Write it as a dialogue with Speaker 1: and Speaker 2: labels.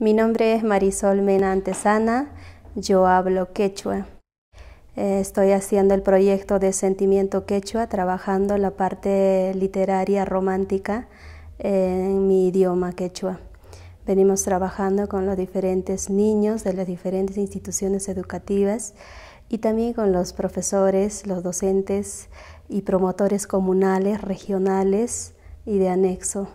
Speaker 1: Mi nombre es Marisol
Speaker 2: Mena Antesana, yo hablo quechua. Eh, estoy haciendo el proyecto de Sentimiento Quechua, trabajando la parte literaria romántica en mi idioma quechua. Venimos trabajando con los diferentes niños de las diferentes instituciones educativas y también con los profesores, los docentes y promotores comunales, regionales y de
Speaker 1: anexo.